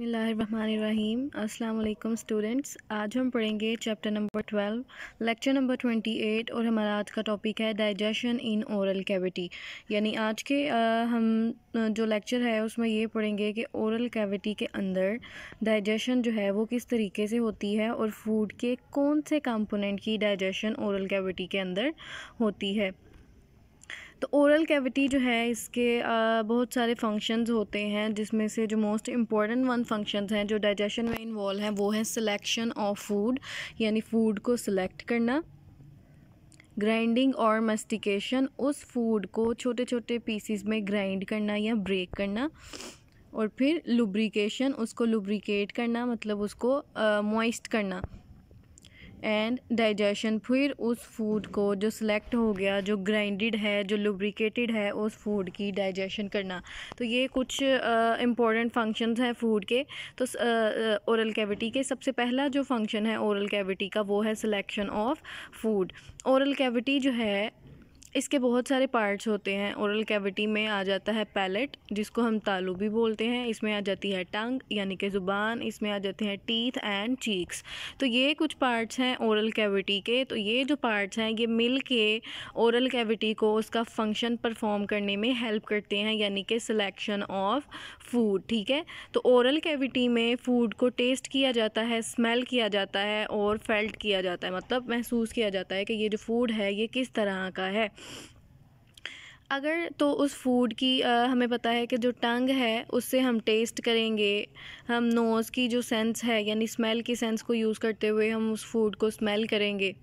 बसमीम अल्लाम स्टूडेंट्स आज हम पढ़ेंगे chapter number twelve lecture number twenty eight और हमारा आज का टॉपिक है डाइजेशन इन औरल कैविटी यानी आज के आ, हम जो लेक्चर है उसमें ये पढ़ेंगे कि औरल कैविटी के अंदर डाइजेशन जो है वो किस तरीके से होती है और फूड के कौन से कंपोनेंट की डाइजेशन औरल कैविटी के अंदर होती है तो ओरल कैविटी जो है इसके बहुत सारे फंक्शंस होते हैं जिसमें से जो मोस्ट इम्पॉर्टेंट वन फंक्शंस हैं जो डाइजेशन में इन्वॉल्व हैं वो है सिलेक्शन ऑफ फूड यानी फ़ूड को सिलेक्ट करना ग्राइंडिंग और मस्टिकेशन उस फूड को छोटे छोटे पीसीज में ग्राइंड करना या ब्रेक करना और फिर लुब्रिकेशन उसको लुब्रिकेट करना मतलब उसको मॉइस्ट करना एंड डाइजेशन फिर उस फूड को जो सिलेक्ट हो गया जो ग्राइंडेड है जो लुब्रिकेटेड है उस फूड की डाइजेशन करना तो ये कुछ इंपॉर्टेंट फंक्शंस हैं फूड के तो ओरल uh, कैविटी के सबसे पहला जो फंक्शन है ओरल कैविटी का वो है selection of food oral cavity जो है इसके बहुत सारे पार्ट्स होते हैं ओरल कैविटी में आ जाता है पैलेट जिसको हम तालू भी बोलते हैं इसमें आ जाती है टंग यानी कि ज़ुबान इसमें आ जाते हैं टीथ एंड चीक्स तो ये कुछ पार्ट्स हैं ओरल कैविटी के तो ये जो पार्ट्स हैं ये मिल के ओरल कैविटी को उसका फंक्शन परफॉर्म करने में हेल्प करते हैं यानी कि सिलेक्शन ऑफ फूड ठीक है तो ओरल कैविटी में फ़ूड को टेस्ट किया जाता है स्मेल किया जाता है और फेल्ट किया जाता है मतलब महसूस किया जाता है कि ये जो फूड है ये किस तरह का है अगर तो उस फूड की आ, हमें पता है कि जो टंग है उससे हम टेस्ट करेंगे हम नोज़ की जो सेंस है यानी स्मेल की सेंस को यूज़ करते हुए हम उस फूड को स्मेल करेंगे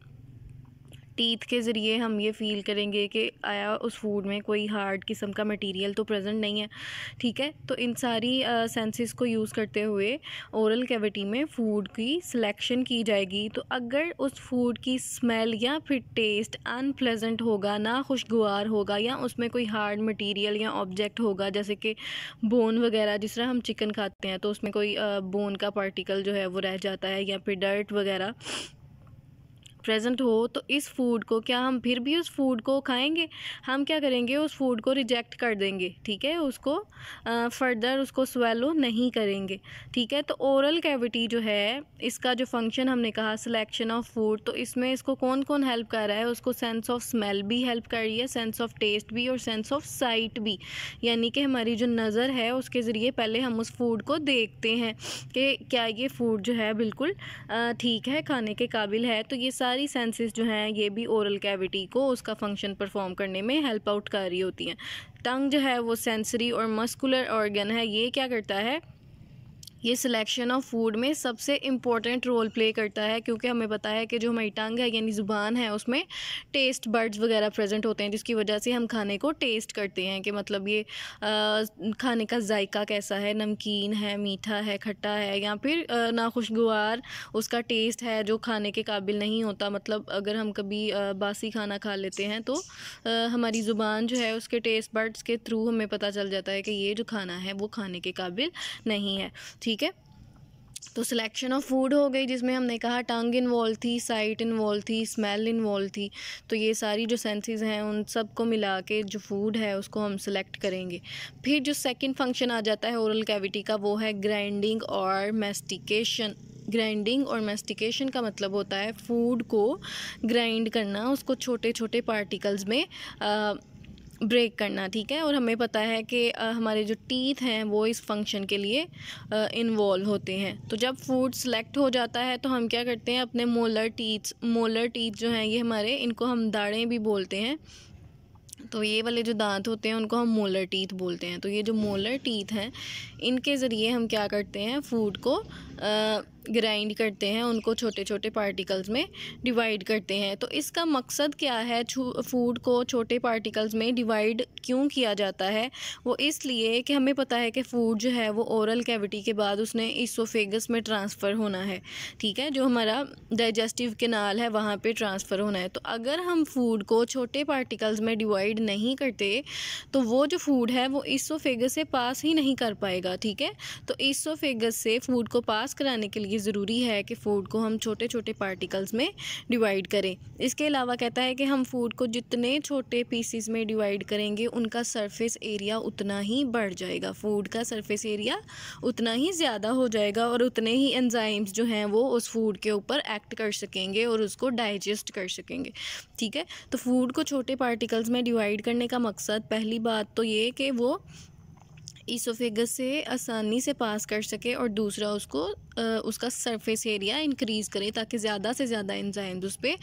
टीथ के ज़रिए हम ये फ़ील करेंगे कि आया उस फूड में कोई हार्ड किस्म का मटेरियल तो प्रेजेंट नहीं है ठीक है तो इन सारी सेंसेस को यूज़ करते हुए ओरल कैविटी में फ़ूड की सिलेक्शन की जाएगी तो अगर उस फूड की स्मेल या फिर टेस्ट अनप्लेजेंट होगा ना खुशगवार होगा या उसमें कोई हार्ड मटीरियल या ऑब्जेक्ट होगा जैसे कि बोन वगैरह जिस तरह हम चिकन खाते हैं तो उसमें कोई बोन का पार्टिकल जो है वो रह जाता है या फिर डर्ट वगैरह प्रेजेंट हो तो इस फूड को क्या हम फिर भी उस फूड को खाएंगे हम क्या करेंगे उस फूड को रिजेक्ट कर देंगे ठीक है उसको फर्दर उसको स्वेलो नहीं करेंगे ठीक है तो ओरल कैविटी जो है इसका जो फंक्शन हमने कहा सिलेक्शन ऑफ फूड तो इसमें इसको कौन कौन हेल्प कर रहा है उसको सेंस ऑफ स्मेल भी हेल्प कर रही है सेंस ऑफ टेस्ट भी और सेंस ऑफ साइट भी यानी कि हमारी जो नज़र है उसके ज़रिए पहले हम उस फूड को देखते हैं कि क्या ये फूड जो है बिल्कुल ठीक है खाने के काबिल है तो ये सारे सारी सेंसेस जो हैं ये भी ओरल कैविटी को उसका फंक्शन परफॉर्म करने में हेल्प आउट कर रही होती हैं टंग जो है वो सेंसरी और मस्कुलर ऑर्गन है ये क्या करता है ये सिलेक्शन ऑफ फूड में सबसे इम्पोर्टेंट रोल प्ले करता है क्योंकि हमें पता है कि जो हमारी टंग है यानी ज़ुबान है उसमें टेस्ट बर्ड्स वगैरह प्रेजेंट होते हैं जिसकी वजह से हम खाने को टेस्ट करते हैं कि मतलब ये आ, खाने का जायका कैसा है नमकीन है मीठा है खट्टा है या फिर नाखुशगवार उसका टेस्ट है जो खाने के काबिल नहीं होता मतलब अगर हम कभी आ, बासी खाना खा लेते हैं तो आ, हमारी ज़ुबान जो है उसके टेस्ट बर्ड्स के थ्रू हमें पता चल जाता है कि ये जो खाना है वो खाने के काबिल नहीं है ठीक ठीक है तो सिलेक्शन ऑफ फूड हो गई जिसमें हमने कहा टंग इन्वॉल्व थी साइट इन्वॉल्व थी स्मेल इन्वॉल्व थी तो ये सारी जो सेंसेस हैं उन सब को मिला के जो फूड है उसको हम सिलेक्ट करेंगे फिर जो सेकंड फंक्शन आ जाता है ओरल कैविटी का वो है ग्राइंडिंग और मेस्टिकेशन ग्राइंडिंग और मेस्टिकेशन का मतलब होता है फूड को ग्राइंड करना उसको छोटे छोटे पार्टिकल्स में आ, ब्रेक करना ठीक है और हमें पता है कि हमारे जो टीथ हैं वो इस फंक्शन के लिए इन्वॉल्व होते हैं तो जब फूड सेलेक्ट हो जाता है तो हम क्या करते हैं अपने मोलर टीथ मोलर टीथ जो हैं ये हमारे इनको हम दाड़ें भी बोलते हैं तो ये वाले जो दांत होते हैं उनको हम मोलर टीथ बोलते हैं तो ये जो मोलर टीथ हैं इनके ज़रिए हम क्या करते हैं फूड को आ, ग्राइंड करते हैं उनको छोटे छोटे पार्टिकल्स में डिवाइड करते हैं तो इसका मकसद क्या है फूड को छोटे पार्टिकल्स में डिवाइड क्यों किया जाता है वो इसलिए कि हमें पता है कि फूड जो है वो ओरल कैविटी के बाद उसने इसोफेगस में ट्रांसफ़र होना है ठीक है जो हमारा डाइजेस्टिव केनाल है वहाँ पर ट्रांसफ़र होना है तो अगर हम फूड को छोटे पार्टिकल्स में डिवाइड नहीं करते तो वो जो फूड है वो इसोफेगस से पास ही नहीं कर पाएगा ठीक है तो इसोफेगस से फूड को पास कराने के लिए ये ज़रूरी है कि फूड को हम छोटे छोटे पार्टिकल्स में डिवाइड करें इसके अलावा कहता है कि हम फूड को जितने छोटे पीसीज में डिवाइड करेंगे उनका सरफेस एरिया उतना ही बढ़ जाएगा फूड का सरफेस एरिया उतना ही ज़्यादा हो जाएगा और उतने ही एंजाइम्स जो हैं वो उस फूड के ऊपर एक्ट कर सकेंगे और उसको डाइजेस्ट कर सकेंगे ठीक है तो फूड को छोटे पार्टिकल्स में डिवाइड करने का मकसद पहली बात तो ये कि वो इसोफेगस से आसानी से पास कर सके और दूसरा उसको उसका सरफेस एरिया इंक्रीज़ करे ताकि ज़्यादा से ज़्यादा इंजाइम्स उस पर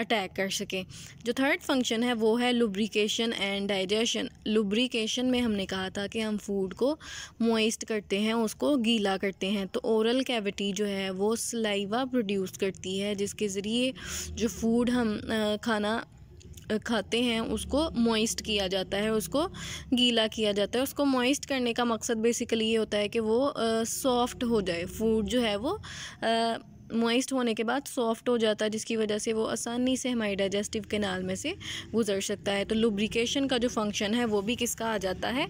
अटैक कर सकें जो थर्ड फंक्शन है वो है लुब्रिकेशन एंड डाइजेशन लुब्रिकेशन में हमने कहा था कि हम फूड को मोइस्ट करते हैं उसको गीला करते हैं तो ओरल कैविटी जो है वो सलाइवा प्रोड्यूस करती है जिसके ज़रिए जो फूड हम खाना खाते हैं उसको मॉइस्ट किया जाता है उसको गीला किया जाता है उसको मॉइस्ट करने का मकसद बेसिकली ये होता है कि वो सॉफ्ट हो जाए फूड जो है वो आ, मॉइस्ट होने के बाद सॉफ्ट हो जाता है जिसकी वजह से वो आसानी से हमारे डाइजेस्टिव केनाल में से गुजर सकता है तो लुब्रिकेशन का जो फंक्शन है वो भी किसका आ जाता है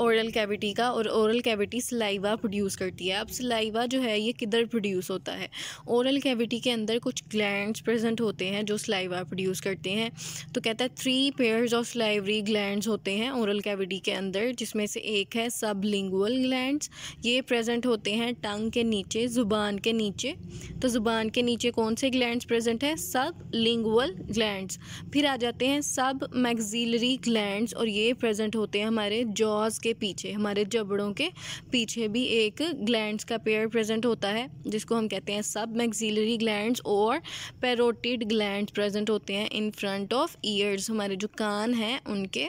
ओरल कैविटी का और ओरल कैविटी सलाइवा प्रोड्यूस करती है अब सलाइवा जो है ये किधर प्रोड्यूस होता है ओरल कैविटी के अंदर कुछ ग्लैंड्स प्रेजेंट होते हैं जो सलाइवा प्रोड्यूस करते हैं तो कहता है three pairs of salivary glands होते हैं ओरल कैविटी के अंदर जिसमें से एक है सब लिंगुअल ग्लैंड ये प्रेजेंट होते हैं टंग के नीचे ज़ुबान के नीचे तो ज़ुबान के नीचे कौन से ग्लैंड प्रेजेंट हैं सब लिंगुअल ग्लैंड फिर आ जाते हैं सब मैगजीलरी ग्लैंड और ये प्रेजेंट होते हैं हमारे जॉज के पीछे हमारे जबड़ों के पीछे भी एक ग्लैंड्स का पेयर प्रेजेंट होता है जिसको हम कहते हैं सब मैगजीलरी ग्लैंड और पेरोटिड ग्लैंड प्रेजेंट होते हैं इन फ्रंट ऑफ ईयर्स हमारे जो कान हैं उनके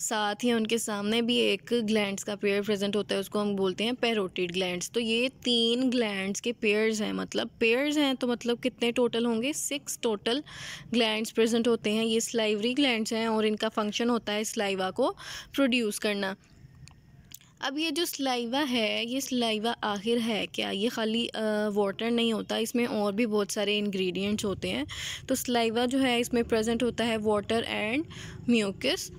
साथ ही उनके सामने भी एक ग्लैंड्स का पेयर प्रेजेंट होता है उसको हम बोलते हैं पेरोटिड ग्लैंड्स तो ये तीन ग्लैंड्स के पेयर्स हैं मतलब पेयर्स हैं तो मतलब कितने टोटल होंगे सिक्स टोटल ग्लैंड्स प्रेजेंट होते हैं ये स्लाइवरी ग्लैंड्स हैं और इनका फंक्शन होता है स्लाइवा को प्रोड्यूस करना अब ये जो स्लाइवा है ये स्लाइवा आखिर है क्या ये खाली वाटर नहीं होता इसमें और भी बहुत सारे इंग्रेडिएंट्स होते हैं तो स्लाइवा जो है इसमें प्रेजेंट होता है वाटर एंड म्यूकस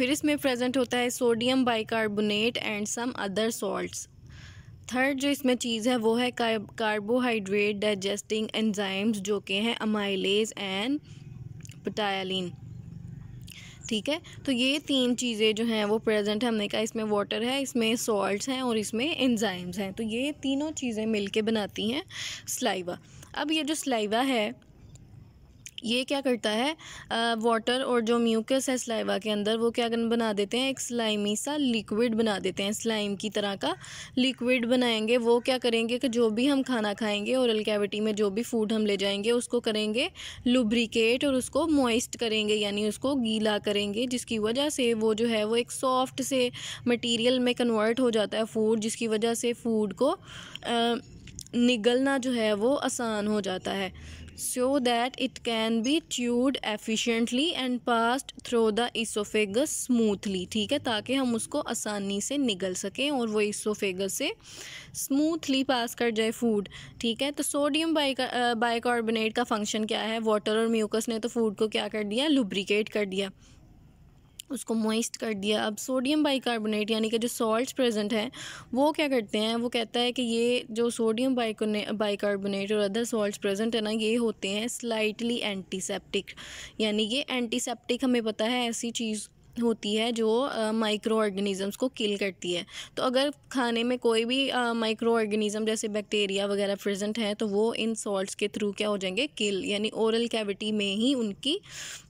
फिर इसमें प्रेजेंट होता है sodium bicarbonate and some other salts third जो इसमें चीज़ है वो है कार्बोहाइड्रेट डाइजेस्टिंग एंजाइम्स जो कि हैं अमाइलेज एंड पटायालिन ठीक है तो ये तीन चीज़ें जो हैं वो प्रेजेंट हमने कहा इसमें वाटर है इसमें सॉल्ट्स हैं और इसमें एंजाइम्स हैं तो ये तीनों चीज़ें मिलके बनाती हैं स्लाइवा अब ये जो स्लाइवा है ये क्या करता है वाटर और जो म्यूकस है स्लाइवा के अंदर वो क्या बना देते हैं एक स्लाइमी सा लिक्विड बना देते हैं स्लाइम की तरह का लिक्विड बनाएंगे वो क्या करेंगे कि जो भी हम खाना खाएंगे औरल कैविटी में जो भी फूड हम ले जाएंगे उसको करेंगे लुब्रिकेट और उसको मॉइस्ट करेंगे यानी उसको गीला करेंगे जिसकी वजह से वो जो है वो एक सॉफ्ट से मटीरियल में कन्वर्ट हो जाता है फूड जिसकी वजह से फूड को आ, निगलना जो है वो आसान हो जाता है so that it can be chewed efficiently and passed through the esophagus smoothly ठीक है ताकि हम उसको आसानी से निगल सकें और वो esophagus से smoothly pass कर जाए food ठीक है तो सोडियम बाइकार्बोनेट का फंक्शन क्या है वाटर और म्यूकस ने तो फूड को क्या कर दिया लुब्रिकेट कर दिया उसको मॉइस्ट कर दिया अब सोडियम बाइकार्बोनेट यानी कि जो सॉल्ट्स प्रेजेंट हैं वो क्या करते हैं वो कहता है कि ये जो सोडियम बाइकार्बोनेट और अदर सॉल्ट्स प्रेजेंट है ना ये होते हैं स्लाइटली एंटीसेप्टिक यानी ये एंटीसेप्टिक हमें पता है ऐसी चीज़ होती है जो माइक्रो uh, ऑर्गेनिज़म्स को किल करती है तो अगर खाने में कोई भी माइक्रो uh, ऑर्गेनिज़म जैसे बैक्टीरिया वगैरह प्रेजेंट है तो वो इन सॉल्ट्स के थ्रू क्या हो जाएंगे किल यानी ओरल कैविटी में ही उनकी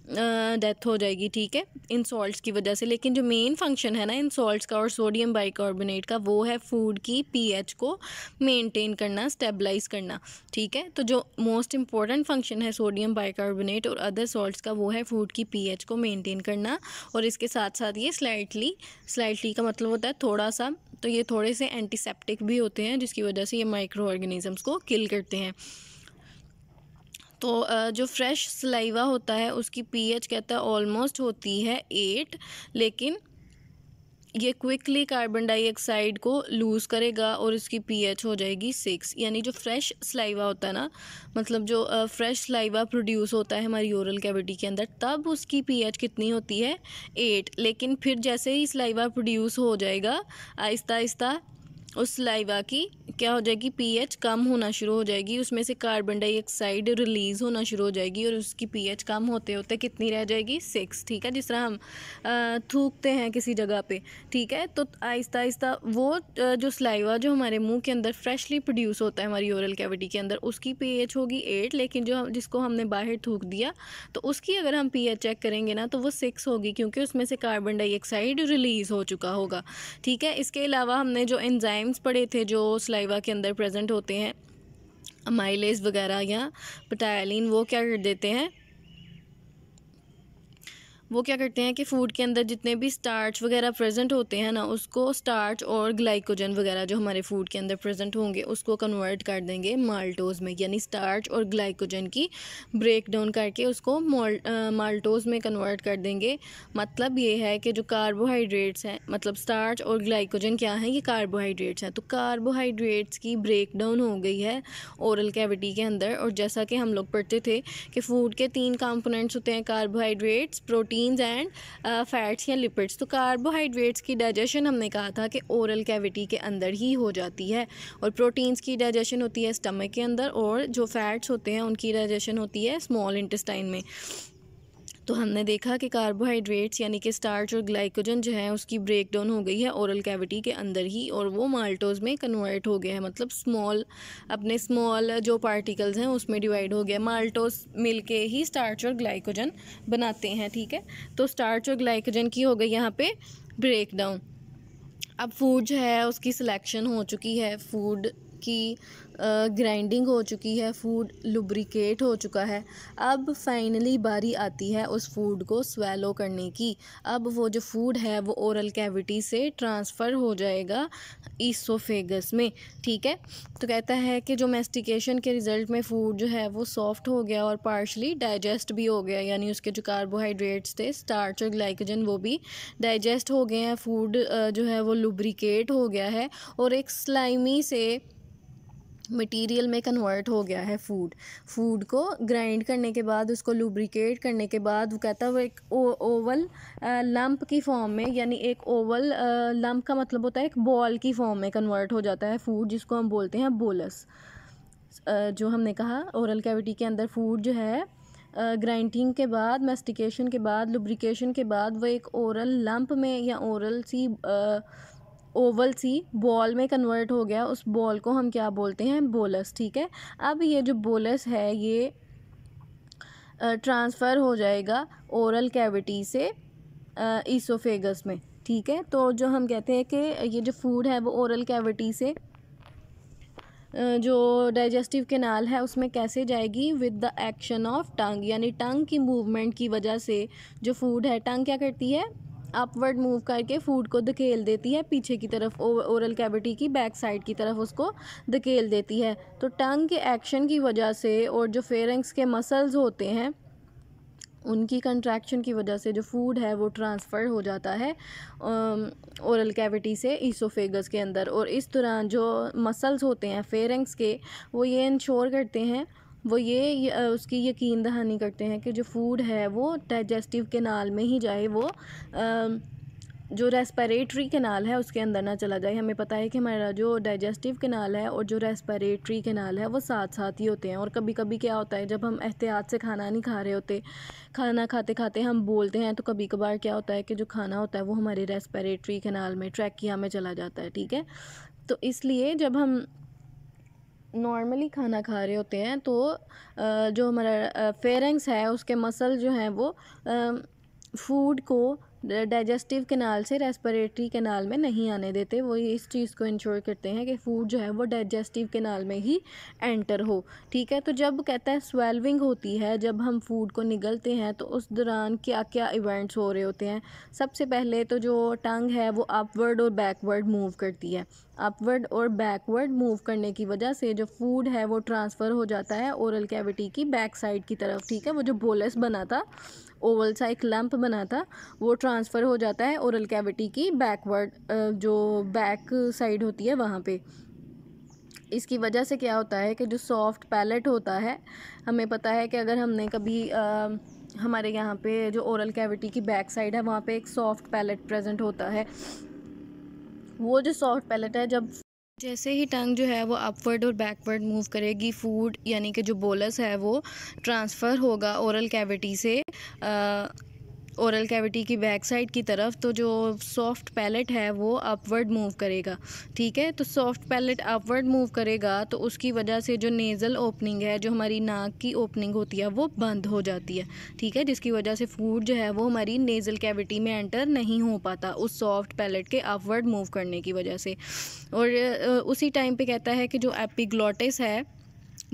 डेथ हो जाएगी ठीक है इन सॉल्ट्स की वजह से लेकिन जो मेन फंक्शन है ना इन सॉल्ट्स का और सोडियम बाइकार्बोनेट का वो है फूड की पीएच को मेंटेन करना स्टेबलाइज करना ठीक है तो जो मोस्ट इंपॉर्टेंट फंक्शन है सोडियम बाइकार्बोनेट और अदर सॉल्ट्स का वो है फूड की पीएच को मेंटेन करना और इसके साथ साथ ये स्लाइटली स्लाइटली का मतलब होता है थोड़ा सा तो ये थोड़े से एंटीसेप्टिक भी होते हैं जिसकी वजह से ये माइक्रो ऑर्गेनिजम्स को किल करते हैं तो जो फ्रेश सलाइवा होता है उसकी पीएच कहता है ऑलमोस्ट होती है एट लेकिन ये क्विकली कार्बन डाइऑक्साइड को लूज़ करेगा और इसकी पीएच हो जाएगी सिक्स यानी जो फ्रेश स्लाइवा होता है ना मतलब जो फ्रेश स्लाइवा प्रोड्यूस होता है हमारी ओरल कैविटी के अंदर तब उसकी पीएच कितनी होती है एट लेकिन फिर जैसे ही सिलाइवा प्रोड्यूस हो जाएगा आहिस्ता आहिस्ता उस लाइवा की क्या हो जाएगी पीएच कम होना शुरू हो जाएगी उसमें से कार्बन डाइऑक्साइड रिलीज़ होना शुरू हो जाएगी और उसकी पीएच कम होते होते कितनी रह जाएगी सिक्स ठीक है जिस तरह हम थूकते हैं किसी जगह पे ठीक है तो आहिस्ता आहिस्ता वो जो स्लाइवा जो हमारे मुंह के अंदर फ्रेशली प्रोड्यूस होता है हमारी ओरल कैविटी के अंदर उसकी पी होगी एट लेकिन जो जिसको हमने बाहर थूक दिया तो उसकी अगर हम पी चेक करेंगे ना तो वो सिक्स होगी क्योंकि उसमें से कार्बन डाइऑक्साइड रिलीज़ हो चुका होगा ठीक है इसके अलावा हमने जो एनजाइम एंजाइम्स पड़े थे जो सलाइवा के अंदर प्रेजेंट होते हैं अमाइलेज वगैरह या पटायलिन वो क्या कर देते हैं वो क्या करते हैं कि फ़ूड के अंदर जितने भी स्टार्च वगैरह प्रेजेंट होते हैं ना उसको स्टार्च और ग्लाइकोजन वगैरह जो हमारे फूड के अंदर प्रेजेंट होंगे उसको कन्वर्ट कर देंगे माल्टोज़ में यानी स्टार्च और ग्लाइकोजन की ब्रेक डाउन करके उसको माल्टोज़ में कन्वर्ट कर देंगे मतलब ये है कि जो कार्बोहाइड्रेट्स हैं मतलब स्टार्च और ग्लाइकोजन क्या हैं ये कार्बोहाइड्रेट्स हैं तो कार्बोहाइड्रेट्स की ब्रेक डाउन हो गई है औरल कैविटी के अंदर और जैसा कि हम लोग पढ़ते थे कि फ़ूड के तीन कॉम्पोनेंट्स होते हैं carbohydrates protein proteins and fats या लिपिड्स तो कार्बोहाइड्रेट्स की डाइजेशन हमने कहा था कि ओरल कैविटी के अंदर ही हो जाती है और प्रोटीन्स की डाइजेशन होती है स्टमक के अंदर और जो फैट्स होते हैं उनकी डाइजेशन होती है स्मॉल इंटेस्टाइन में तो हमने देखा कि कार्बोहाइड्रेट्स यानी कि स्टार्च और ग्लाइकोजन जो है उसकी ब्रेक डाउन हो गई है ओरल कैविटी के अंदर ही और वो माल्टोज में कन्वर्ट हो गया है मतलब स्मॉल अपने स्मॉल जो पार्टिकल्स हैं उसमें डिवाइड हो गया माल्टोज मिल के ही स्टार्च और ग्लाइकोजन बनाते हैं ठीक है तो स्टार्च और ग्लाइकोजन की हो गई यहाँ पर ब्रेक डाउन अब फूड जो है उसकी सिलेक्शन हो चुकी है फूड की ग्राइंडिंग हो चुकी है फूड लुब्रिकेट हो चुका है अब फाइनली बारी आती है उस फूड को स्वेलो करने की अब वो जो फूड है वो ओरल कैविटी से ट्रांसफ़र हो जाएगा ईसोफेगस में ठीक है तो कहता है कि जो मेस्टिकेशन के रिज़ल्ट में फ़ूड जो है वो सॉफ्ट हो गया और पार्शली डाइजेस्ट भी हो गया यानी उसके जो कार्बोहाइड्रेट्स थे स्टार्च और ग्लाइकोजन वो भी डाइजेस्ट हो गए हैं फूड जो है वो लुब्रिकेट हो गया है और एक स्लाइमी से मटेरियल में कन्वर्ट हो गया है फूड फूड को ग्राइंड करने के बाद उसको लुब्रिकेट करने के बाद वो कहता है वो एक ओवल लंप की फॉर्म में यानी एक ओवल लंप का मतलब होता है एक बॉल की फॉर्म में कन्वर्ट हो जाता है फूड जिसको हम बोलते हैं बोलस जो हमने कहा ओरल कैविटी के अंदर फूड जो है ग्राइंडिंग के बाद मेस्टिकेशन के बाद लुब्रिकेशन के बाद वह एक ओरल लंप में या ओरल सी आ, ओवल सी बॉल में कन्वर्ट हो गया उस बॉल को हम क्या बोलते हैं बोलस ठीक है अब ये जो बोलस है ये ट्रांसफ़र हो जाएगा ओरल कैविटी से ईसोफेगस में ठीक है तो जो हम कहते हैं कि ये जो फूड है वो ओरल कैविटी से जो डाइजेस्टिव केनाल है उसमें कैसे जाएगी with the action of tongue यानी टंग की मूवमेंट की वजह से जो फूड है टंग क्या करती है अपवर्ड मूव करके फूड को धकेल देती है पीछे की तरफ ओरल कैविटी की बैक साइड की तरफ उसको धकेल देती है तो टंग के एक्शन की वजह से और जो फेरेंक्स के मसल्स होते हैं उनकी कंट्रैक्शन की वजह से जो फूड है वो ट्रांसफ़र हो जाता है ओरल um, कैविटी से ईसोफेगस के अंदर और इस दौरान जो मसल्स होते हैं फेरेंक्स के वो ये इंश्योर करते हैं वो ये उसकी यकीन दहानी करते हैं कि जो फूड है वो डाइजेस्टिव नाल में ही जाए वो जो रेस्पिरेटरी केनाल है उसके अंदर ना चला जाए हमें पता है कि हमारा जो डाइजेस्टिव कैनाल है और जो रेस्पिरेटरी केनाल है वो साथ साथ ही होते हैं और कभी कभी क्या होता है जब हम एहतियात से खाना नहीं खा रहे होते खाना खाते खाते हम बोलते हैं तो कभी कभार क्या होता है कि जो खाना होता है वो हमारे रेस्पिरेटरी केनाल में ट्रैकिया में चला जाता है ठीक है तो इसलिए जब हम नॉर्मली खाना खा रहे होते हैं तो जो हमारा फेरेंग्स है उसके मसल जो हैं वो फूड को डाइजेस्टिव कैनाल से रेस्पिरेटरी केनाल में नहीं आने देते वो इस चीज़ को इंश्योर करते हैं कि फूड जो है वो डाइजेस्टिव केनाल में ही एंटर हो ठीक है तो जब कहता है स्वेल्विंग होती है जब हम फूड को निगलते हैं तो उस दौरान क्या क्या इवेंट्स हो रहे होते हैं सबसे पहले तो जो टंग है वो अपवर्ड और बैकवर्ड मूव करती है अपवर्ड और बैकवर्ड मूव करने की वजह से जो फूड है वो ट्रांसफ़र हो जाता है ओरल कैविटी की बैक साइड की तरफ ठीक है वो जो बोलस बना था ओवल सा एक लंप बना था वो ट्रांसफ़र हो जाता है ओरल कैविटी की बैकवर्ड जो बैक साइड होती है वहाँ पे इसकी वजह से क्या होता है कि जो सॉफ्ट पैलेट होता है हमें पता है कि अगर हमने कभी आ, हमारे यहाँ पे जो ओरल कैविटी की बैक साइड है वहाँ पे एक सॉफ्ट पैलेट प्रेजेंट होता है वो जो सॉफ्ट पैलेट है जब जैसे ही टंग जो है वो अपवर्ड और बैकवर्ड मूव करेगी फूड यानी कि जो बोलस है वो ट्रांसफ़र होगा ओरल कैविटी से औरल कैविटी की बैक साइड की तरफ तो जो सॉफ्ट पैलेट है वो अपवर्ड मूव करेगा ठीक है तो सॉफ्ट पैलेट अपवर्ड मूव करेगा तो उसकी वजह से जो नेज़ल ओपनिंग है जो हमारी नाक की ओपनिंग होती है वो बंद हो जाती है ठीक है जिसकी वजह से फूड जो है वो हमारी नेज़ल कैविटी में एंटर नहीं हो पाता उस सॉफ्ट पैलेट के अपवर्ड मूव करने की वजह से और उसी टाइम पर कहता है कि जो एपिग्लॉटिस है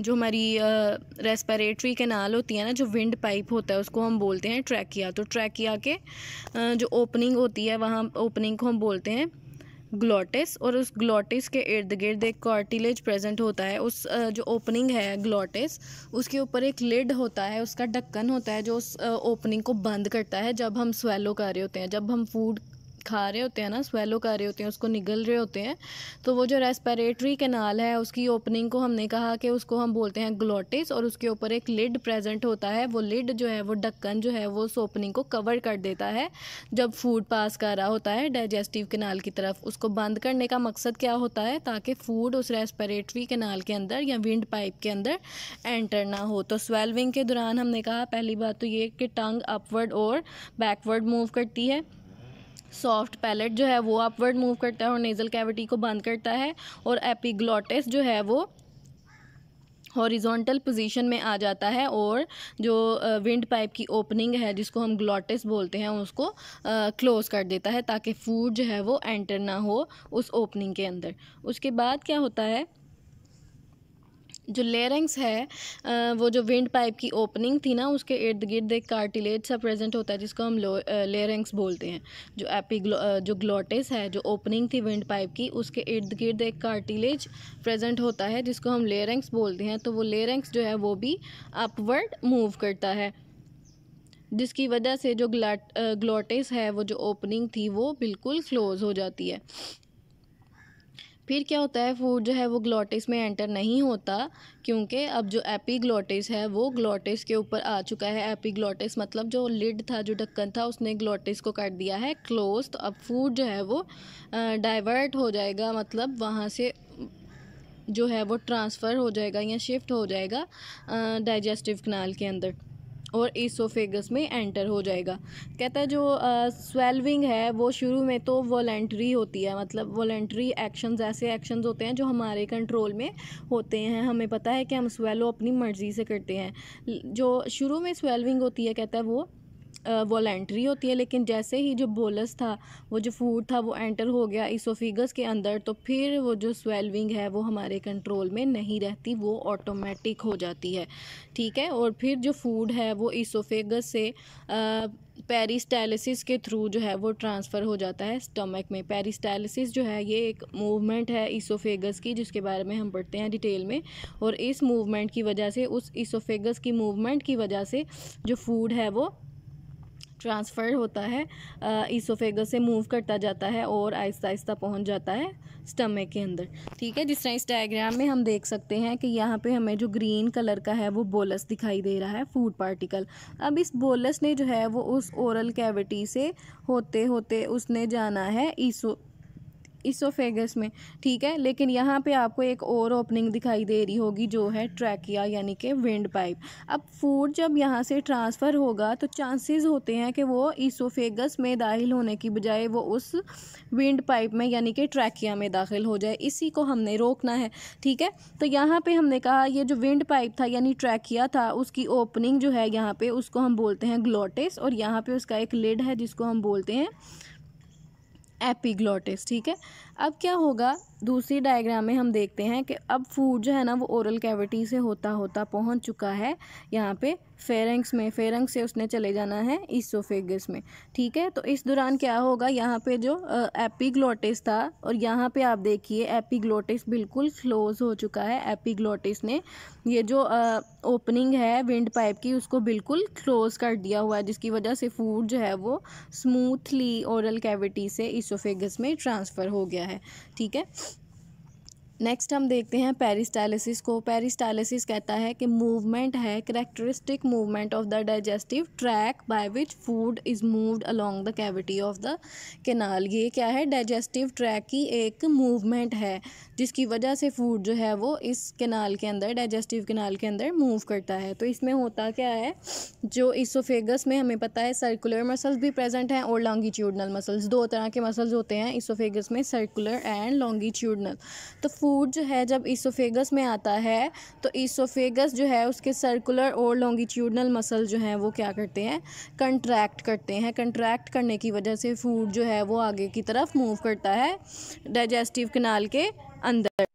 जो हमारी रेस्पिरेटरी कैनाल होती है ना जो विंड पाइप होता है उसको हम बोलते हैं ट्रैकिया तो ट्रैकिया के जो ओपनिंग होती है वहाँ ओपनिंग को हम बोलते हैं ग्लोटिस और उस ग्लोटिस के इर्द गिर्द एक कॉर्टिलेज प्रेजेंट होता है उस जो ओपनिंग है ग्लोटिस उसके ऊपर एक लिड होता है उसका ढक्कन होता है जो उस ओपनिंग को बंद करता है जब हम स्वेलो कर रहे होते हैं जब हम फूड खा रहे होते हैं ना स्वेलो कर रहे होते हैं उसको निगल रहे होते हैं तो वो जो रेस्पिरेटरी कैनाल है उसकी ओपनिंग को हमने कहा कि उसको हम बोलते हैं ग्लोटिस और उसके ऊपर एक लिड प्रेजेंट होता है वो लिड जो है वो ढक्कन जो है वो उस ओपनिंग को कवर कर देता है जब फूड पास कर रहा होता है डाइजेस्टिव कैनाल की तरफ उसको बंद करने का मकसद क्या होता है ताकि फूड उस रेस्पिरेटरी कैनाल के अंदर या विंड पाइप के अंदर एंटर ना हो तो स्वेलविंग के दौरान हमने कहा पहली बात तो ये कि टंग अपवर्ड और बैकवर्ड मूव करती है सॉफ्ट पैलेट जो है वो अपवर्ड मूव करता है और नेज़ल कैविटी को बंद करता है और एपिग्लॉटिस जो है वो हॉरिजॉन्टल पोजीशन में आ जाता है और जो विंड पाइप की ओपनिंग है जिसको हम ग्लॉटिस बोलते हैं उसको क्लोज़ कर देता है ताकि फूड जो है वो एंटर ना हो उस ओपनिंग के अंदर उसके बाद क्या होता है जो लेरेंग्स है वो जो विंड पाइप की ओपनिंग थी ना उसके इर्द गिर्द एक कार्टिलेज सा प्रेजेंट होता है जिसको हम लेरेंग्स बोलते हैं जो एपी जो ग्लोटिस है जो ओपनिंग थी विंड पाइप की उसके इर्द गिर्द एक कार्टिलेज प्रेजेंट होता है जिसको हम लेरेंग्स बोलते हैं तो वो लेरेंग्स जो है वो भी अपवर्ड मूव करता है जिसकी वजह से जो ग्लाट ग्लोटिस है वो जो ओपनिंग थी वो बिल्कुल क्लोज़ हो जाती है फिर क्या होता है फूड जो है वो ग्लोटिस में एंटर नहीं होता क्योंकि अब जो एपीग्लोटिस है वो ग्लोटिस के ऊपर आ चुका है एपीग्लोटिस मतलब जो लिड था जो ढक्कन था उसने ग्लोटिस को काट दिया है क्लोज तो अब फूड जो है वो डाइवर्ट हो जाएगा मतलब वहाँ से जो है वो ट्रांसफ़र हो जाएगा या शिफ्ट हो जाएगा डाइजेस्टिव कनाल के अंदर और इसोफेगस में एंटर हो जाएगा कहता है जो स्वेलविंग है वो शुरू में तो वॉलेंट्री होती है मतलब वॉलेंट्री एक्शंस ऐसे एक्शंस होते हैं जो हमारे कंट्रोल में होते हैं हमें पता है कि हम स्वेलो अपनी मर्ज़ी से करते हैं जो शुरू में स्वेलविंग होती है कहता है वो वॉलेंट्री होती है लेकिन जैसे ही जो बोलस था वो जो फूड था वो एंटर हो गया इसोफिगस के अंदर तो फिर वो जो स्वेलविंग है वो हमारे कंट्रोल में नहीं रहती वो ऑटोमेटिक हो जाती है ठीक है और फिर जो फूड है वो इसोफेगस से पेरिस्टाइलिस पेरिस्टाइलिसिस के थ्रू जो है वो ट्रांसफ़र हो जाता है स्टमक में पेरिस्टाइलिसिस जो है ये एक मूवमेंट है इसोफेगस की जिसके बारे में हम पढ़ते हैं डिटेल में और इस मूवमेंट की वजह से उस इसोफेगस की मूवमेंट की वजह से जो फूड है वो ट्रांसफ़र होता है ईसोफेगस से मूव करता जाता है और आहिस्ता आहिस्ता पहुंच जाता है स्टमक के अंदर ठीक है जिस तरह इस डायग्राम में हम देख सकते हैं कि यहाँ पे हमें जो ग्रीन कलर का है वो बोलस दिखाई दे रहा है फूड पार्टिकल अब इस बोलस ने जो है वो उस ओरल कैविटी से होते होते उसने जाना है ईसो इसोफेगस में ठीक है लेकिन यहाँ पे आपको एक और ओपनिंग दिखाई दे रही होगी जो है ट्रैकिया यानी कि विंड पाइप अब फूड जब यहाँ से ट्रांसफ़र होगा तो चांसेस होते हैं कि वो इसोफेगस में दाखिल होने की बजाय वो उस विंड पाइप में यानी कि ट्रैकिया में दाखिल हो जाए इसी को हमने रोकना है ठीक है तो यहाँ पर हमने कहा ये जो विंड पाइप था यानी ट्रैकिया था उसकी ओपनिंग जो है यहाँ पर उसको हम बोलते हैं ग्लोटिस और यहाँ पर उसका एक लिड है जिसको हम बोलते हैं एपीग्लॉटिस ठीक है अब क्या होगा दूसरी डायग्राम में हम देखते हैं कि अब फूड जो है ना वो ओरल कैविटी से होता होता पहुंच चुका है यहाँ पे फेरेंक्स में फेरेंक्स से उसने चले जाना है ईसोफेगस में ठीक है तो इस दौरान क्या होगा यहाँ पे जो एपिग्लोटिस था और यहाँ पे आप देखिए एपिग्लोटिस बिल्कुल क्लोज हो चुका है एपिग्लोटिस ने ये जो ओपनिंग है विंड पाइप की उसको बिल्कुल क्लोज कर दिया हुआ है जिसकी वजह से फूड जो है वो स्मूथली ओरल कैविटी से ईसोफेगस में ट्रांसफ़र हो गया है ठीक है नेक्स्ट हम देखते हैं पेरिस्टाइलिसिस को पेरिस्टाइलिसिस कहता है कि मूवमेंट है characteristic movement of the digestive tract by which food is moved along the cavity of the canal ये क्या है डाइजेस्टिव ट्रैक की एक मूवमेंट है जिसकी वजह से फूड जो है वो इस केनाल के अंदर डाइजेस्टिव केनाल के अंदर मूव करता है तो इसमें होता क्या है जो इसोफेगस में हमें पता है सर्कुलर मसल्स भी प्रेजेंट हैं और लॉन्गिट्यूडनल मसल्स दो तरह के मसल्स होते हैं इसोफेगस में सर्कुलर एंड लॉन्गिट्यूडनल तो फूड जो है जब ईसोफेगस में आता है तो ईसोफेगस जो है उसके सर्कुलर और लॉन्गिट्यूडनल मसल जो हैं वो क्या करते हैं कंट्रैक्ट करते हैं कंट्रैक्ट करने की वजह से फूड जो है वो आगे की तरफ मूव करता है डाइजेस्टिव कनाल के अंदर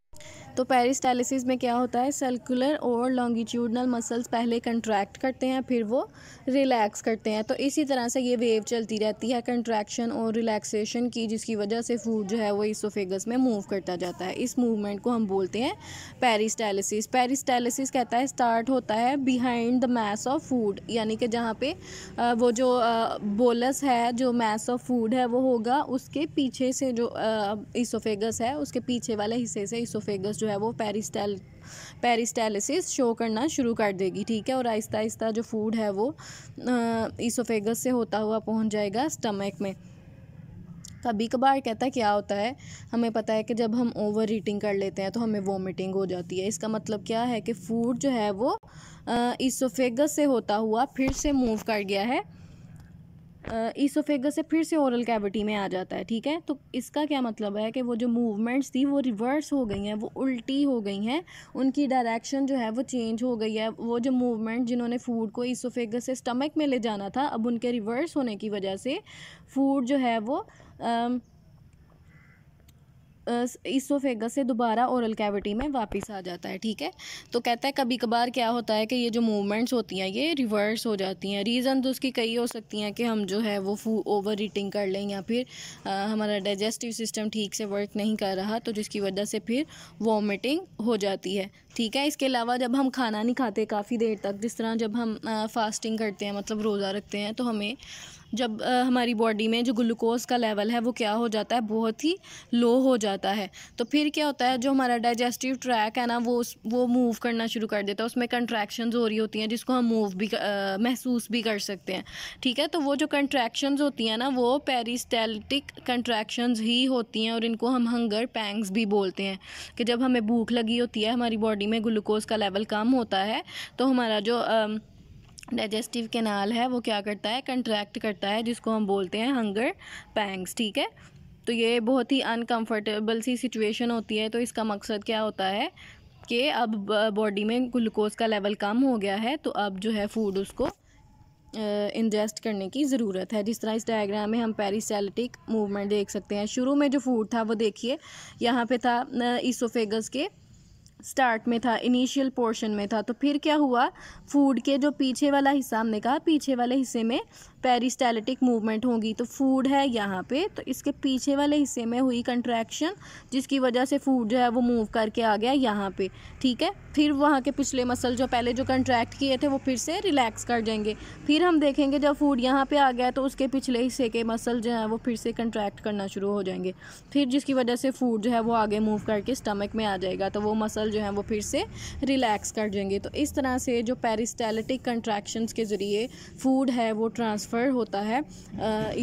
तो पेरिस्टाइलिसिस में क्या होता है सर्कुलर और लॉन्गिट्यूडनल मसल्स पहले कंट्रैक्ट करते हैं फिर वो रिलैक्स करते हैं तो इसी तरह से ये वेव चलती रहती है कंट्रैक्शन और रिलैक्सेशन की जिसकी वजह से फूड जो है वो इसोफेगस में मूव करता जाता है इस मूवमेंट को हम बोलते हैं पेरिस्टाइलिसिस पेरिस्टाइलिसिस कहता है स्टार्ट होता है behind the mass of food यानी कि जहाँ पे वो जो बोलस है जो मैस ऑफ फूड है वो होगा उसके पीछे से जो इसोफेगस है उसके पीछे वाले हिस्से से इसोफेगस जो है वो पेरिस्टाइल पेरिस्टैलिसिस शो करना शुरू कर देगी ठीक है और आहिस्ता आहिस्ता जो फूड है वो ईसोफेगस से होता हुआ पहुंच जाएगा स्टमक में कभी कभार कहता है क्या होता है हमें पता है कि जब हम ओवर ईटिंग कर लेते हैं तो हमें वोमिटिंग हो जाती है इसका मतलब क्या है कि फूड जो है वो ईसोफेगस से होता हुआ फिर से मूव कर गया है ईसोफेगस से फिर से ओरल कैविटी में आ जाता है ठीक है तो इसका क्या मतलब है कि वो जो मूवमेंट्स थी वो रिवर्स हो गई हैं वो उल्टी हो गई हैं उनकी डायरेक्शन जो है वो चेंज हो गई है वो जो मूवमेंट जिन्होंने फूड को ईसोफेगस से स्टमक में ले जाना था अब उनके रिवर्स होने की वजह से फूड जो है वो इसोफेगस से दोबारा औरल कैविटी में वापस आ जाता है ठीक है तो कहता है कभी कभार क्या होता है कि ये जो मूवमेंट्स होती हैं ये रिवर्स हो जाती हैं रीज़न तो उसकी कई हो सकती हैं कि हम जो है वो फू ओवर ईटिंग कर लें या फिर आ, हमारा डाइजेस्टिव सिस्टम ठीक से वर्क नहीं कर रहा तो जिसकी वजह से फिर वॉमिटिंग हो जाती है ठीक है इसके अलावा जब हम खाना नहीं खाते काफ़ी देर तक जिस तरह जब हम आ, फास्टिंग करते हैं मतलब रोज़ा रखते हैं तो हमें जब हमारी बॉडी में जो ग्लूकोज का लेवल है वो क्या हो जाता है बहुत ही लो हो जाता है तो फिर क्या होता है जो हमारा डाइजेस्टिव ट्रैक है ना वो वो मूव करना शुरू कर देता है उसमें कंट्रैक्शंस हो रही होती हैं जिसको हम मूव भी महसूस भी कर सकते हैं ठीक है तो वो जो कंट्रैक्शंस होती हैं ना वो पेरिस्टेल्टिक कंट्रैक्शंस ही होती हैं और इनको हम हंगर पैंग्स भी बोलते हैं कि जब हमें भूख लगी होती है हमारी बॉडी में ग्लूकोज का लेवल कम होता है तो हमारा जो आ, डाइजेस्टिव कैनाल है वो क्या करता है कंट्रैक्ट करता है जिसको हम बोलते हैं हंगर पैंग्स ठीक है तो ये बहुत ही अनकंफर्टेबल सी सिचुएशन होती है तो इसका मकसद क्या होता है कि अब बॉडी में ग्लूकोज का लेवल कम हो गया है तो अब जो है फूड उसको इंजेस्ट करने की ज़रूरत है जिस तरह इस डायग्राम में हम पेरिसैलिटिक मूवमेंट देख सकते हैं शुरू में जो फूड था वो देखिए यहाँ पे था इसोफेगस के स्टार्ट में था इनिशियल पोर्शन में था तो फिर क्या हुआ फूड के जो पीछे वाला हिस्सा हमने कहा पीछे वाले हिस्से में पेरिस्टैलिटिक मूवमेंट होगी तो फूड है यहाँ पे तो इसके पीछे वाले हिस्से में हुई कंट्रैक्शन जिसकी वजह से फूड जो है वो मूव करके आ गया यहाँ पे ठीक है फिर वहाँ के पिछले मसल जो पहले जो कंट्रैक्ट किए थे वो फिर से रिलैक्स कर जाएंगे फिर हम देखेंगे जब फूड यहाँ पे आ गया तो उसके पिछले हिस्से के मसल जो है वो फिर से कंट्रैक्ट करना शुरू हो जाएंगे फिर जिसकी वजह से फूड जो है वो आगे मूव करके स्टमक में आ जाएगा तो वो मसल जो हैं वो फिर से रिलैक्स कर देंगे तो इस तरह से जो पेरिस्टैलिटिक कंट्रैक्शंस के ज़रिए फूड है वो ट्रांसफ़र होता है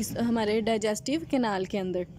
इस हमारे डाइजेस्टिव केनाल के अंदर